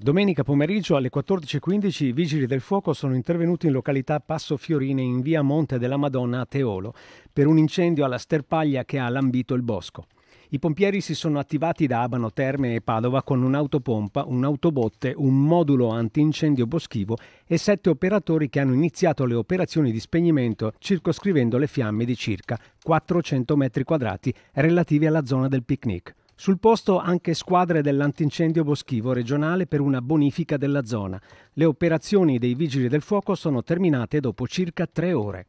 Domenica pomeriggio alle 14.15 i vigili del fuoco sono intervenuti in località Passo Fiorine in via Monte della Madonna a Teolo per un incendio alla sterpaglia che ha lambito il bosco. I pompieri si sono attivati da Abano Terme e Padova con un'autopompa, un'autobotte, un modulo antincendio boschivo e sette operatori che hanno iniziato le operazioni di spegnimento circoscrivendo le fiamme di circa 400 metri quadrati relativi alla zona del picnic. Sul posto anche squadre dell'antincendio boschivo regionale per una bonifica della zona. Le operazioni dei vigili del fuoco sono terminate dopo circa tre ore.